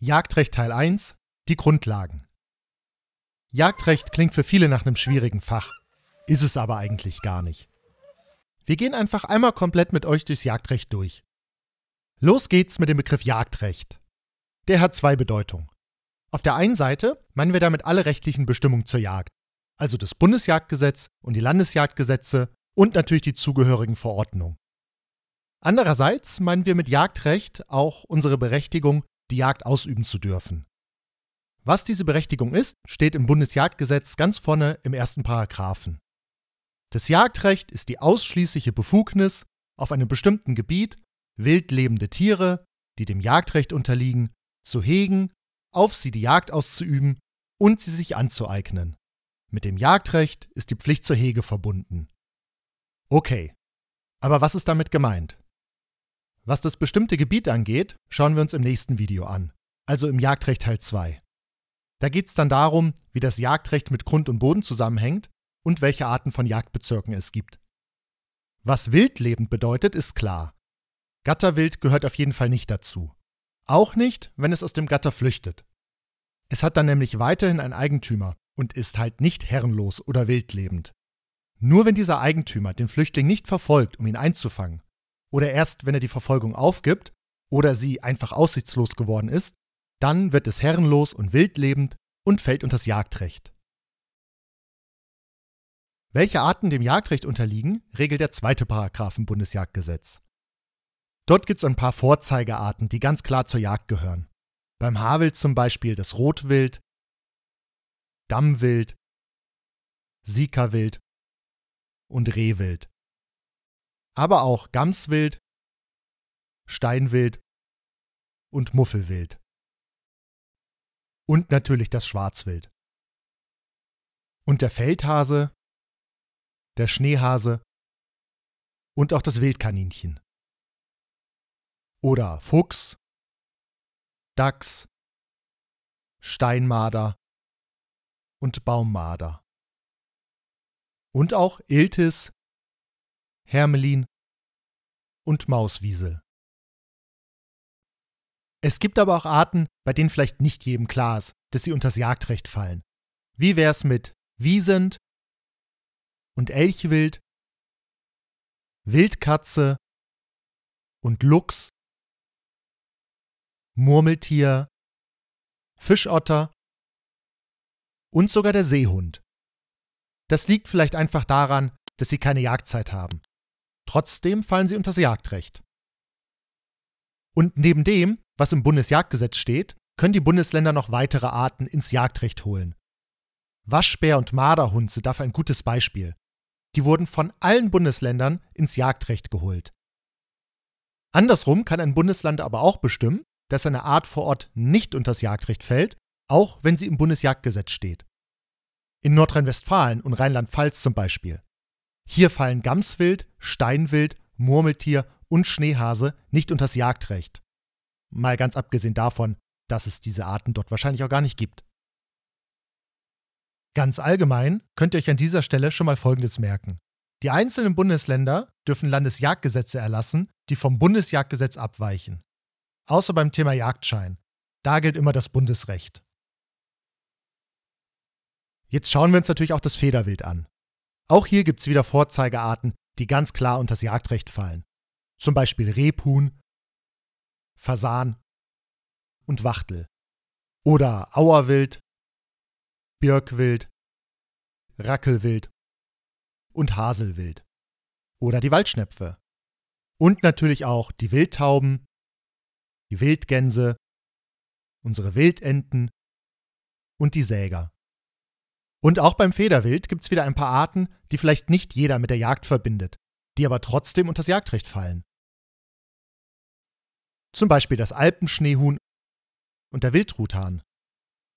Jagdrecht Teil 1 Die Grundlagen Jagdrecht klingt für viele nach einem schwierigen Fach, ist es aber eigentlich gar nicht. Wir gehen einfach einmal komplett mit euch durchs Jagdrecht durch. Los geht's mit dem Begriff Jagdrecht. Der hat zwei Bedeutungen. Auf der einen Seite meinen wir damit alle rechtlichen Bestimmungen zur Jagd, also das Bundesjagdgesetz und die Landesjagdgesetze und natürlich die zugehörigen Verordnungen. Andererseits meinen wir mit Jagdrecht auch unsere Berechtigung die Jagd ausüben zu dürfen. Was diese Berechtigung ist, steht im Bundesjagdgesetz ganz vorne im ersten Paragraphen. Das Jagdrecht ist die ausschließliche Befugnis, auf einem bestimmten Gebiet wild lebende Tiere, die dem Jagdrecht unterliegen, zu hegen, auf sie die Jagd auszuüben und sie sich anzueignen. Mit dem Jagdrecht ist die Pflicht zur Hege verbunden. Okay, aber was ist damit gemeint? Was das bestimmte Gebiet angeht, schauen wir uns im nächsten Video an, also im Jagdrecht Teil 2. Da geht es dann darum, wie das Jagdrecht mit Grund und Boden zusammenhängt und welche Arten von Jagdbezirken es gibt. Was wildlebend bedeutet, ist klar. Gatterwild gehört auf jeden Fall nicht dazu. Auch nicht, wenn es aus dem Gatter flüchtet. Es hat dann nämlich weiterhin einen Eigentümer und ist halt nicht herrenlos oder wildlebend. Nur wenn dieser Eigentümer den Flüchtling nicht verfolgt, um ihn einzufangen, oder erst wenn er die Verfolgung aufgibt oder sie einfach aussichtslos geworden ist, dann wird es herrenlos und wildlebend und fällt unter das Jagdrecht. Welche Arten dem Jagdrecht unterliegen, regelt der zweite Paragraph im Bundesjagdgesetz. Dort gibt es ein paar Vorzeigearten, die ganz klar zur Jagd gehören. Beim Haarwild zum Beispiel das Rotwild, Dammwild, Sikawild und Rehwild aber auch Gamswild, Steinwild und Muffelwild. Und natürlich das Schwarzwild. Und der Feldhase, der Schneehase und auch das Wildkaninchen. Oder Fuchs, Dachs, Steinmarder und Baummarder. Und auch Iltis, Hermelin und Mauswiesel. Es gibt aber auch Arten, bei denen vielleicht nicht jedem klar ist, dass sie unter das Jagdrecht fallen. Wie wär's mit Wiesent und Elchwild, Wildkatze und Luchs, Murmeltier, Fischotter und sogar der Seehund. Das liegt vielleicht einfach daran, dass sie keine Jagdzeit haben. Trotzdem fallen sie unter das Jagdrecht. Und neben dem, was im Bundesjagdgesetz steht, können die Bundesländer noch weitere Arten ins Jagdrecht holen. Waschbär und Marderhund sind dafür ein gutes Beispiel. Die wurden von allen Bundesländern ins Jagdrecht geholt. Andersrum kann ein Bundesland aber auch bestimmen, dass eine Art vor Ort nicht unter das Jagdrecht fällt, auch wenn sie im Bundesjagdgesetz steht. In Nordrhein-Westfalen und Rheinland-Pfalz zum Beispiel. Hier fallen Gamswild, Steinwild, Murmeltier und Schneehase nicht unters Jagdrecht. Mal ganz abgesehen davon, dass es diese Arten dort wahrscheinlich auch gar nicht gibt. Ganz allgemein könnt ihr euch an dieser Stelle schon mal Folgendes merken. Die einzelnen Bundesländer dürfen Landesjagdgesetze erlassen, die vom Bundesjagdgesetz abweichen. Außer beim Thema Jagdschein. Da gilt immer das Bundesrecht. Jetzt schauen wir uns natürlich auch das Federwild an. Auch hier gibt es wieder Vorzeigearten, die ganz klar unter das Jagdrecht fallen. Zum Beispiel Rebhuhn, Fasan und Wachtel. Oder Auerwild, Birkwild, Rackelwild und Haselwild. Oder die Waldschnepfe. Und natürlich auch die Wildtauben, die Wildgänse, unsere Wildenten und die Säger. Und auch beim Federwild gibt es wieder ein paar Arten, die vielleicht nicht jeder mit der Jagd verbindet, die aber trotzdem unter das Jagdrecht fallen. Zum Beispiel das Alpenschneehuhn und der Wildrutan.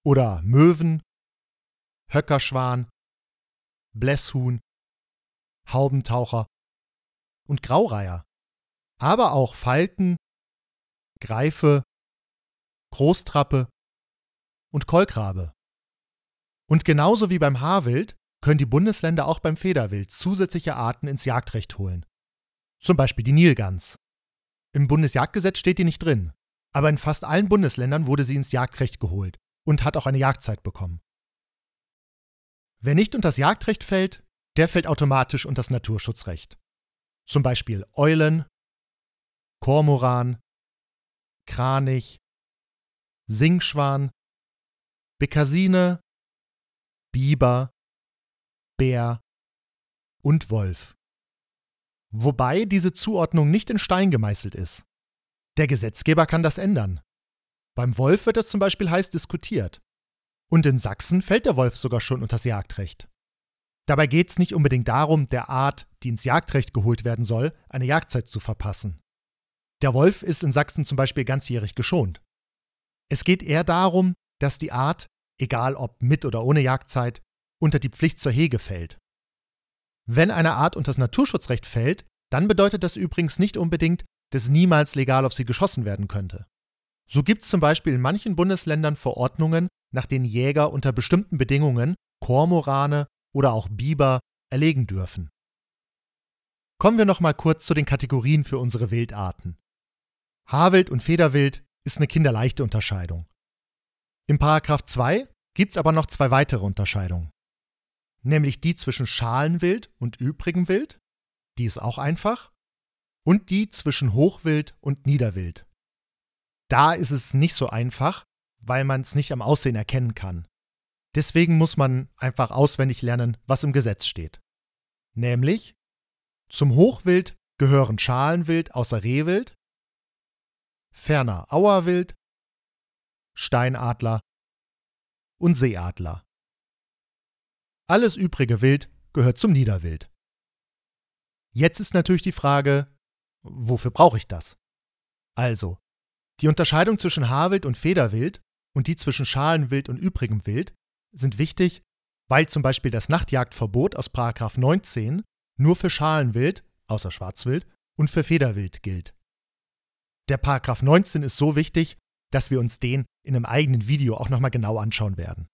Oder Möwen, Höckerschwan, Blässhuhn, Haubentaucher und Graureiher. Aber auch Falken, Greife, Großtrappe und Kolkrabe. Und genauso wie beim Haarwild können die Bundesländer auch beim Federwild zusätzliche Arten ins Jagdrecht holen. Zum Beispiel die Nilgans. Im Bundesjagdgesetz steht die nicht drin, aber in fast allen Bundesländern wurde sie ins Jagdrecht geholt und hat auch eine Jagdzeit bekommen. Wer nicht unter das Jagdrecht fällt, der fällt automatisch unter das Naturschutzrecht. Zum Beispiel Eulen, Kormoran, Kranich, Singschwan, Bekassine, Biber, Bär und Wolf. Wobei diese Zuordnung nicht in Stein gemeißelt ist. Der Gesetzgeber kann das ändern. Beim Wolf wird das zum Beispiel heiß diskutiert. Und in Sachsen fällt der Wolf sogar schon unter das Jagdrecht. Dabei geht es nicht unbedingt darum, der Art, die ins Jagdrecht geholt werden soll, eine Jagdzeit zu verpassen. Der Wolf ist in Sachsen zum Beispiel ganzjährig geschont. Es geht eher darum, dass die Art egal ob mit oder ohne Jagdzeit, unter die Pflicht zur Hege fällt. Wenn eine Art unter das Naturschutzrecht fällt, dann bedeutet das übrigens nicht unbedingt, dass niemals legal auf sie geschossen werden könnte. So gibt es zum Beispiel in manchen Bundesländern Verordnungen, nach denen Jäger unter bestimmten Bedingungen Kormorane oder auch Biber erlegen dürfen. Kommen wir nochmal kurz zu den Kategorien für unsere Wildarten. Haarwild und Federwild ist eine kinderleichte Unterscheidung. Im Paragraph 2 gibt es aber noch zwei weitere Unterscheidungen. Nämlich die zwischen Schalenwild und übrigem Wild, die ist auch einfach, und die zwischen Hochwild und Niederwild. Da ist es nicht so einfach, weil man es nicht am Aussehen erkennen kann. Deswegen muss man einfach auswendig lernen, was im Gesetz steht. Nämlich, zum Hochwild gehören Schalenwild außer Rehwild, ferner Auerwild, Steinadler und Seeadler. Alles übrige Wild gehört zum Niederwild. Jetzt ist natürlich die Frage, wofür brauche ich das? Also, die Unterscheidung zwischen Haarwild und Federwild und die zwischen Schalenwild und übrigem Wild sind wichtig, weil zum Beispiel das Nachtjagdverbot aus 19 nur für Schalenwild, außer Schwarzwild, und für Federwild gilt. Der 19 ist so wichtig, dass wir uns den in einem eigenen Video auch nochmal genau anschauen werden.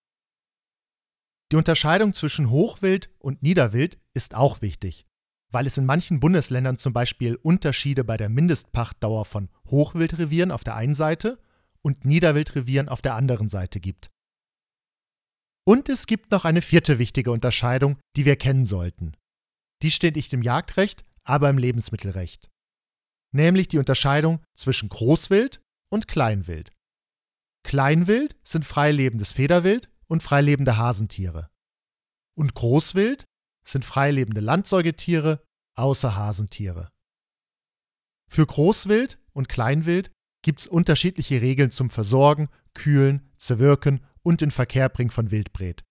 Die Unterscheidung zwischen Hochwild und Niederwild ist auch wichtig, weil es in manchen Bundesländern zum Beispiel Unterschiede bei der Mindestpachtdauer von Hochwildrevieren auf der einen Seite und Niederwildrevieren auf der anderen Seite gibt. Und es gibt noch eine vierte wichtige Unterscheidung, die wir kennen sollten. Die steht nicht im Jagdrecht, aber im Lebensmittelrecht. Nämlich die Unterscheidung zwischen Großwild und Kleinwild. Kleinwild sind freilebendes Federwild und freilebende Hasentiere. Und Großwild sind freilebende Landsäugetiere außer Hasentiere. Für Großwild und Kleinwild gibt es unterschiedliche Regeln zum Versorgen, Kühlen, Zerwirken und in Verkehr bringen von Wildbret.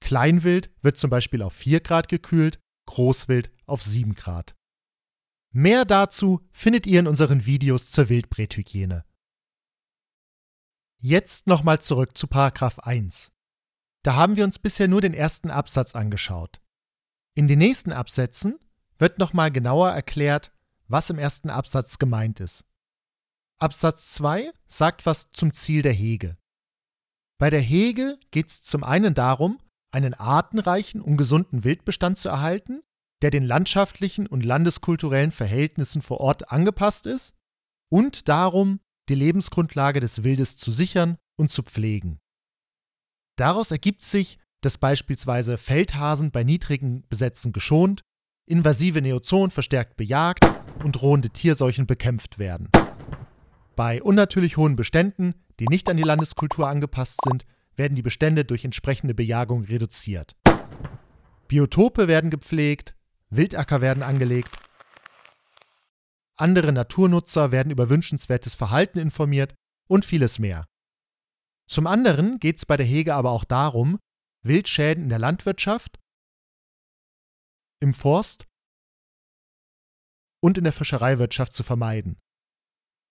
Kleinwild wird zum Beispiel auf 4 Grad gekühlt, Großwild auf 7 Grad. Mehr dazu findet ihr in unseren Videos zur Wildbrethygiene. Jetzt nochmal zurück zu Paragraph 1. Da haben wir uns bisher nur den ersten Absatz angeschaut. In den nächsten Absätzen wird nochmal genauer erklärt, was im ersten Absatz gemeint ist. Absatz 2 sagt was zum Ziel der Hege. Bei der Hege geht es zum einen darum, einen artenreichen und gesunden Wildbestand zu erhalten, der den landschaftlichen und landeskulturellen Verhältnissen vor Ort angepasst ist, und darum, die Lebensgrundlage des Wildes zu sichern und zu pflegen. Daraus ergibt sich, dass beispielsweise Feldhasen bei niedrigen Besätzen geschont, invasive Neozonen verstärkt bejagt und drohende Tierseuchen bekämpft werden. Bei unnatürlich hohen Beständen, die nicht an die Landeskultur angepasst sind, werden die Bestände durch entsprechende Bejagung reduziert. Biotope werden gepflegt, Wildacker werden angelegt andere Naturnutzer werden über wünschenswertes Verhalten informiert und vieles mehr. Zum anderen geht es bei der Hege aber auch darum, Wildschäden in der Landwirtschaft, im Forst und in der Fischereiwirtschaft zu vermeiden.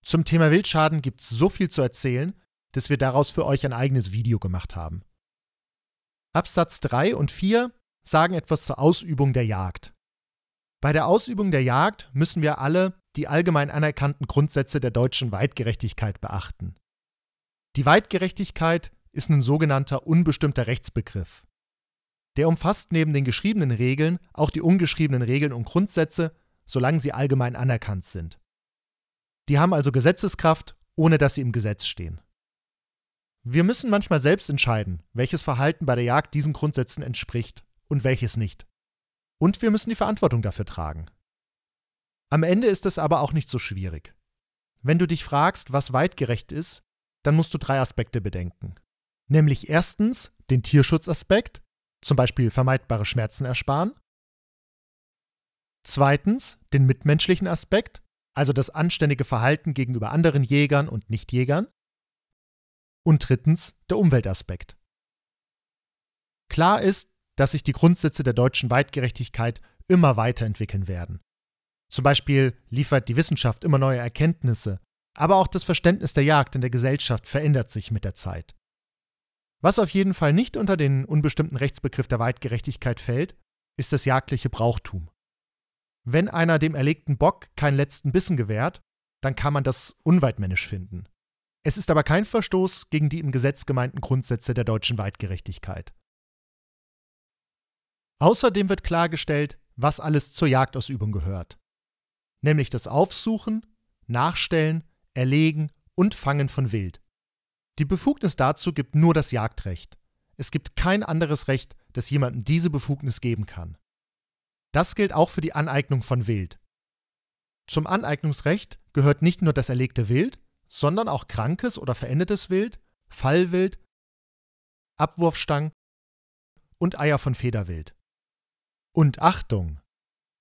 Zum Thema Wildschaden gibt es so viel zu erzählen, dass wir daraus für euch ein eigenes Video gemacht haben. Absatz 3 und 4 sagen etwas zur Ausübung der Jagd. Bei der Ausübung der Jagd müssen wir alle die allgemein anerkannten Grundsätze der deutschen Weitgerechtigkeit beachten. Die Weitgerechtigkeit ist ein sogenannter unbestimmter Rechtsbegriff. Der umfasst neben den geschriebenen Regeln auch die ungeschriebenen Regeln und Grundsätze, solange sie allgemein anerkannt sind. Die haben also Gesetzeskraft, ohne dass sie im Gesetz stehen. Wir müssen manchmal selbst entscheiden, welches Verhalten bei der Jagd diesen Grundsätzen entspricht und welches nicht. Und wir müssen die Verantwortung dafür tragen. Am Ende ist es aber auch nicht so schwierig. Wenn du dich fragst, was weitgerecht ist, dann musst du drei Aspekte bedenken. Nämlich erstens den Tierschutzaspekt, zum Beispiel vermeidbare Schmerzen ersparen. Zweitens den mitmenschlichen Aspekt, also das anständige Verhalten gegenüber anderen Jägern und Nichtjägern. Und drittens der Umweltaspekt. Klar ist, dass sich die Grundsätze der deutschen Weitgerechtigkeit immer weiterentwickeln werden. Zum Beispiel liefert die Wissenschaft immer neue Erkenntnisse, aber auch das Verständnis der Jagd in der Gesellschaft verändert sich mit der Zeit. Was auf jeden Fall nicht unter den unbestimmten Rechtsbegriff der Weitgerechtigkeit fällt, ist das jagdliche Brauchtum. Wenn einer dem erlegten Bock keinen letzten Bissen gewährt, dann kann man das unweitmännisch finden. Es ist aber kein Verstoß gegen die im Gesetz gemeinten Grundsätze der deutschen Weitgerechtigkeit. Außerdem wird klargestellt, was alles zur Jagdausübung gehört nämlich das Aufsuchen, Nachstellen, Erlegen und Fangen von Wild. Die Befugnis dazu gibt nur das Jagdrecht. Es gibt kein anderes Recht, das jemandem diese Befugnis geben kann. Das gilt auch für die Aneignung von Wild. Zum Aneignungsrecht gehört nicht nur das erlegte Wild, sondern auch krankes oder verendetes Wild, Fallwild, Abwurfstangen und Eier von Federwild. Und Achtung!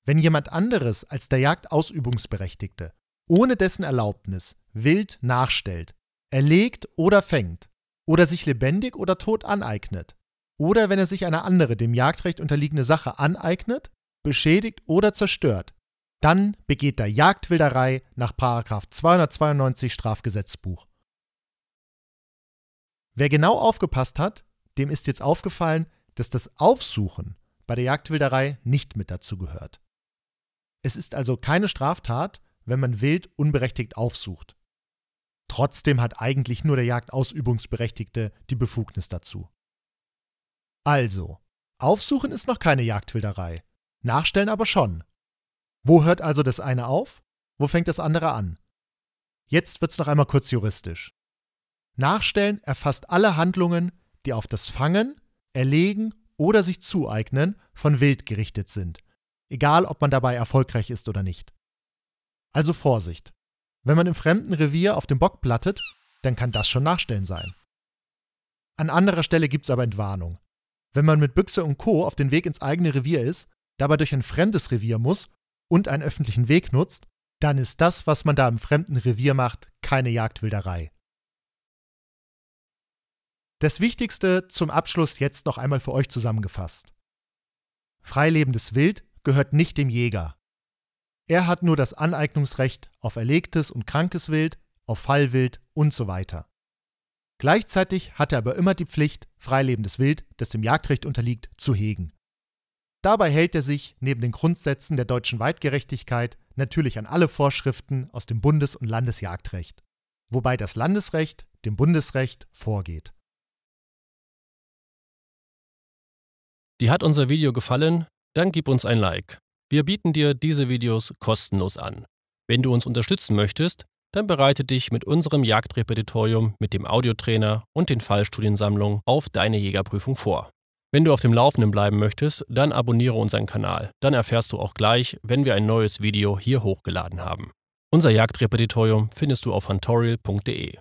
Wenn jemand anderes als der Jagdausübungsberechtigte ohne dessen Erlaubnis wild nachstellt, erlegt oder fängt, oder sich lebendig oder tot aneignet, oder wenn er sich eine andere dem Jagdrecht unterliegende Sache aneignet, beschädigt oder zerstört, dann begeht er Jagdwilderei nach 292 Strafgesetzbuch. Wer genau aufgepasst hat, dem ist jetzt aufgefallen, dass das Aufsuchen bei der Jagdwilderei nicht mit dazu gehört. Es ist also keine Straftat, wenn man wild unberechtigt aufsucht. Trotzdem hat eigentlich nur der Jagdausübungsberechtigte die Befugnis dazu. Also, Aufsuchen ist noch keine Jagdwilderei, Nachstellen aber schon. Wo hört also das eine auf? Wo fängt das andere an? Jetzt wird's noch einmal kurz juristisch. Nachstellen erfasst alle Handlungen, die auf das Fangen, Erlegen oder sich Zueignen von Wild gerichtet sind, egal ob man dabei erfolgreich ist oder nicht. Also Vorsicht. Wenn man im fremden Revier auf dem Bock plattet, dann kann das schon Nachstellen sein. An anderer Stelle gibt's aber Entwarnung. Wenn man mit Büchse und Co. auf den Weg ins eigene Revier ist, dabei durch ein fremdes Revier muss und einen öffentlichen Weg nutzt, dann ist das, was man da im fremden Revier macht, keine Jagdwilderei. Das Wichtigste zum Abschluss jetzt noch einmal für euch zusammengefasst. Freilebendes Wild gehört nicht dem Jäger. Er hat nur das Aneignungsrecht auf erlegtes und krankes Wild, auf Fallwild und so weiter. Gleichzeitig hat er aber immer die Pflicht, freilebendes Wild, das dem Jagdrecht unterliegt, zu hegen. Dabei hält er sich neben den Grundsätzen der deutschen Weitgerechtigkeit natürlich an alle Vorschriften aus dem Bundes- und Landesjagdrecht, wobei das Landesrecht dem Bundesrecht vorgeht. Dir hat unser Video gefallen? Dann gib uns ein Like. Wir bieten dir diese Videos kostenlos an. Wenn du uns unterstützen möchtest, dann bereite dich mit unserem Jagdrepetitorium, mit dem Audiotrainer und den Fallstudiensammlungen auf deine Jägerprüfung vor. Wenn du auf dem Laufenden bleiben möchtest, dann abonniere unseren Kanal. Dann erfährst du auch gleich, wenn wir ein neues Video hier hochgeladen haben. Unser Jagdrepetitorium findest du auf huntorial.de.